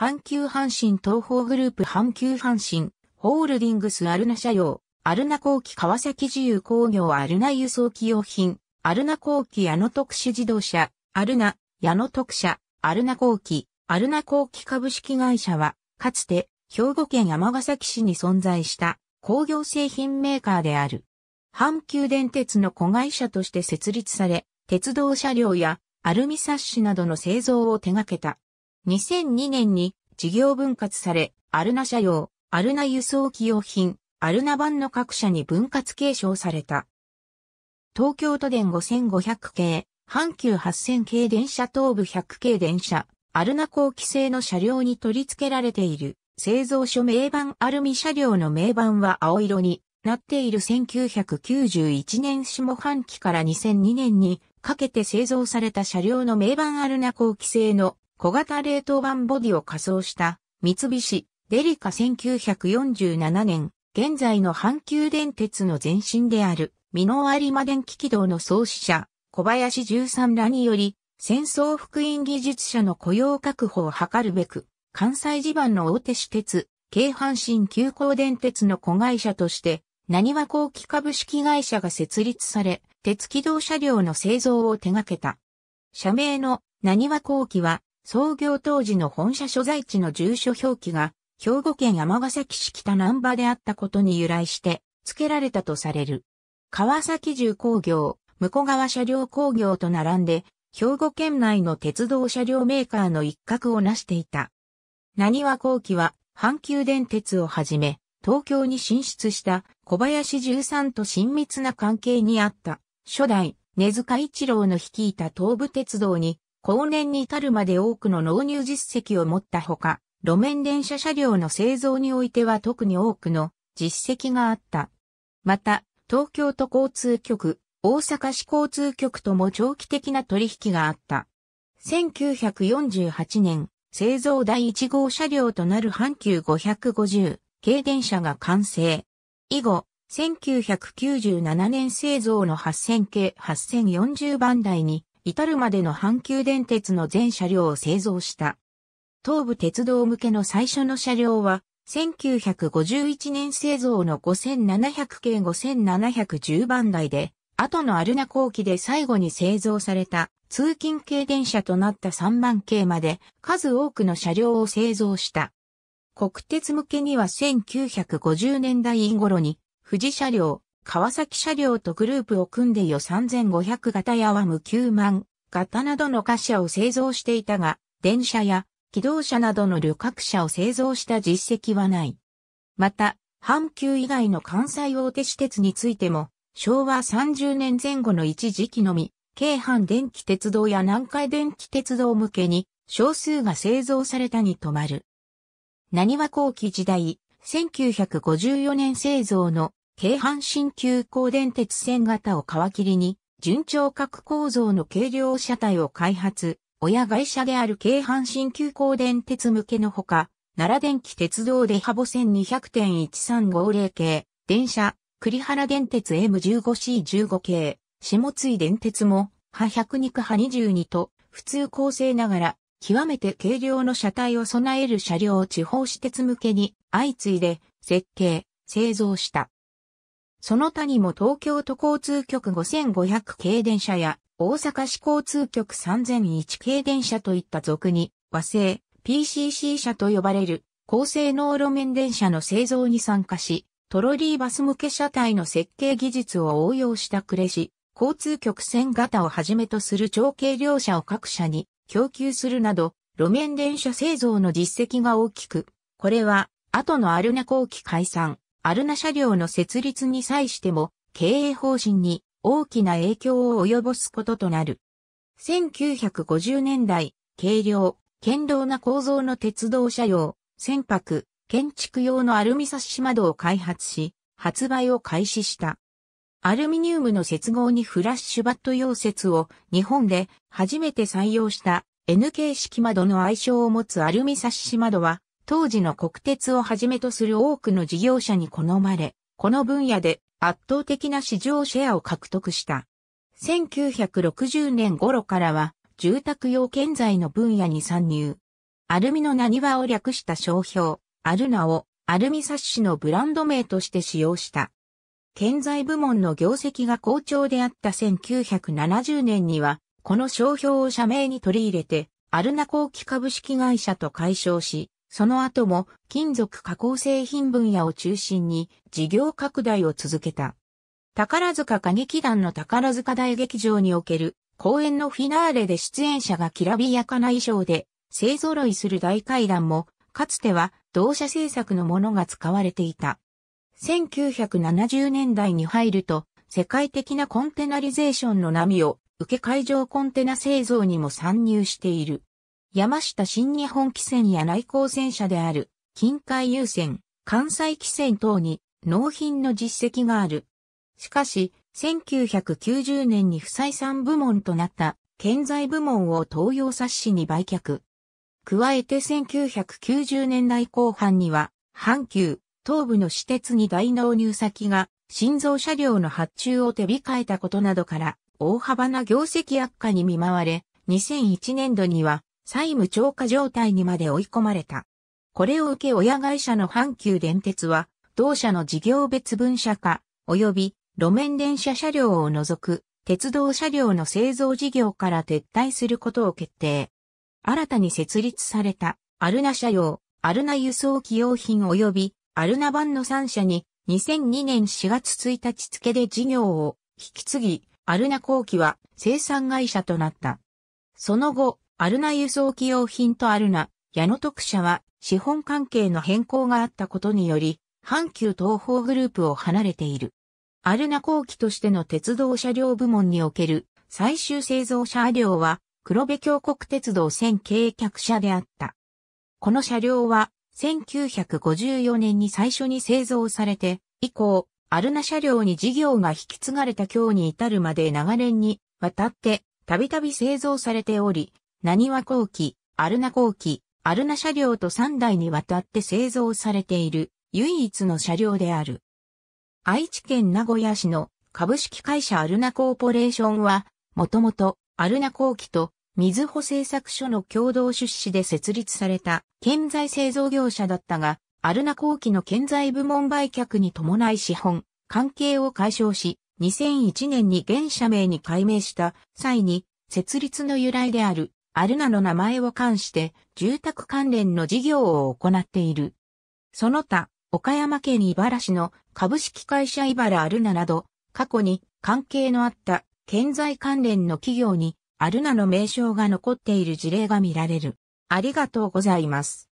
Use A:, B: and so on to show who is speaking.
A: 阪急阪神東方グループ阪急阪神、ホールディングスアルナ社用、アルナ後期川崎自由工業アルナ輸送機用品、アルナ後期矢野特殊自動車、アルナ、矢野特車、アルナ後期、アルナ後期株式会社は、かつて、兵庫県尼崎市に存在した工業製品メーカーである。阪急電鉄の子会社として設立され、鉄道車両やアルミサッシなどの製造を手掛けた。2002年に事業分割され、アルナ社用、アルナ輸送機用品、アルナ版の各社に分割継承された。東京都電5500系、阪急8000系電車東部100系電車、アルナ後期製の車両に取り付けられている製造所名板アルミ車両の名板は青色になっている1991年下半期から2002年にかけて製造された車両の名板アルナ後期製の小型冷凍版ボディを仮装した三菱デリカ1947年、現在の阪急電鉄の前身であるミノアリマ電気軌道の創始者、小林十三らにより、戦争福音技術者の雇用確保を図るべく、関西地盤の大手私鉄、京阪神急行電鉄の子会社として、何は後期株式会社が設立され、鉄軌道車両の製造を手掛けた。社名の何は後期は、創業当時の本社所在地の住所表記が、兵庫県尼崎市北南場であったことに由来して、付けられたとされる。川崎重工業、向川車両工業と並んで、兵庫県内の鉄道車両メーカーの一角を成していた。何は後期は、阪急電鉄をはじめ、東京に進出した小林十三と親密な関係にあった、初代根塚一郎の率いた東武鉄道に後年に至るまで多くの納入実績を持ったほか、路面電車車両の製造においては特に多くの実績があった。また、東京都交通局、大阪市交通局とも長期的な取引があった。1948年、製造第1号車両となる阪急550軽電車が完成。以後、1997年製造の8000系8040番台に至るまでの阪急電鉄の全車両を製造した。東武鉄道向けの最初の車両は、1951年製造の5700系5710番台で、後のアルナ後期で最後に製造された通勤系電車となった3番系まで数多くの車両を製造した。国鉄向けには1950年代頃に富士車両、川崎車両とグループを組んで予3500型やワム9万型などの貨車を製造していたが、電車や機動車などの旅客車を製造した実績はない。また、阪急以外の関西大手私鉄についても、昭和30年前後の一時期のみ、京阪電気鉄道や南海電気鉄道向けに少数が製造されたに止まる。何は後期時代、1954年製造の京阪神急行電鉄線型を皮切りに、順調角構造の軽量車体を開発、親会社である京阪神急行電鉄向けのほか、奈良電気鉄道でハボ線200.1350系、電車、栗原電鉄 M15C15 系、下津井電鉄も、派1 0 0肉派22と、普通構成ながら、極めて軽量の車体を備える車両を地方私鉄向けに、相次いで、設計、製造した。その他にも東京都交通局5500系電車や大阪市交通局3001系電車といった俗に和製 PCC 車と呼ばれる高性能路面電車の製造に参加し、トロリーバス向け車体の設計技術を応用したレジ、交通局線型をはじめとする長軽量車を各社に供給するなど、路面電車製造の実績が大きく、これは後のアルネ後期解散、アルナ車両の設立に際しても経営方針に大きな影響を及ぼすこととなる。1950年代、軽量、堅牢な構造の鉄道車両、船舶、建築用のアルミサッシ窓を開発し、発売を開始した。アルミニウムの接合にフラッシュバット溶接を日本で初めて採用した N k 式窓の愛称を持つアルミサッシ窓は当時の国鉄をはじめとする多くの事業者に好まれ、この分野で圧倒的な市場シェアを獲得した。1960年頃からは、住宅用建材の分野に参入。アルミの何輪を略した商標、アルナをアルミサッシのブランド名として使用した。建材部門の業績が好調であった1970年には、この商標を社名に取り入れて、アルナ後期株式会社と解消し、その後も金属加工製品分野を中心に事業拡大を続けた。宝塚歌劇団の宝塚大劇場における公演のフィナーレで出演者がきらびやかな衣装で勢揃いする大階段もかつては同社制作のものが使われていた。1970年代に入ると世界的なコンテナリゼーションの波を受け会場コンテナ製造にも参入している。山下新日本汽船や内航船社である、近海優船、関西汽船等に納品の実績がある。しかし、1990年に不採算部門となった建材部門を東洋冊子に売却。加えて1990年代後半には、阪急、東部の私鉄に大納入先が、新造車両の発注を手控えたことなどから、大幅な業績悪化に見舞われ、2001年度には、債務超過状態にまで追い込まれた。これを受け親会社の阪急電鉄は、同社の事業別分社化、及び路面電車車両を除く鉄道車両の製造事業から撤退することを決定。新たに設立されたアルナ車用、アルナ輸送機用品及びアルナ版の3社に2002年4月1日付で事業を引き継ぎ、アルナ後期は生産会社となった。その後、アルナ輸送機用品とアルナ、矢野特社は資本関係の変更があったことにより、阪急東方グループを離れている。アルナ後期としての鉄道車両部門における最終製造車両は黒部峡谷鉄道線軽客車であった。この車両は1954年に最初に製造されて、以降、アルナ車両に事業が引き継がれた今日に至るまで長年にわたってたびたび製造されており、何和後期、アルナ後期、アルナ車両と3台にわたって製造されている唯一の車両である。愛知県名古屋市の株式会社アルナコーポレーションは、もともとアルナ後期と水保製作所の共同出資で設立された建材製造業者だったが、アルナ後期の建材部門売却に伴い資本、関係を解消し、2001年に現社名に改名した際に、設立の由来であるアルナの名前を冠して住宅関連の事業を行っている。その他、岡山県茨市の株式会社茨アルナなど、過去に関係のあった建材関連の企業にアルナの名称が残っている事例が見られる。ありがとうございます。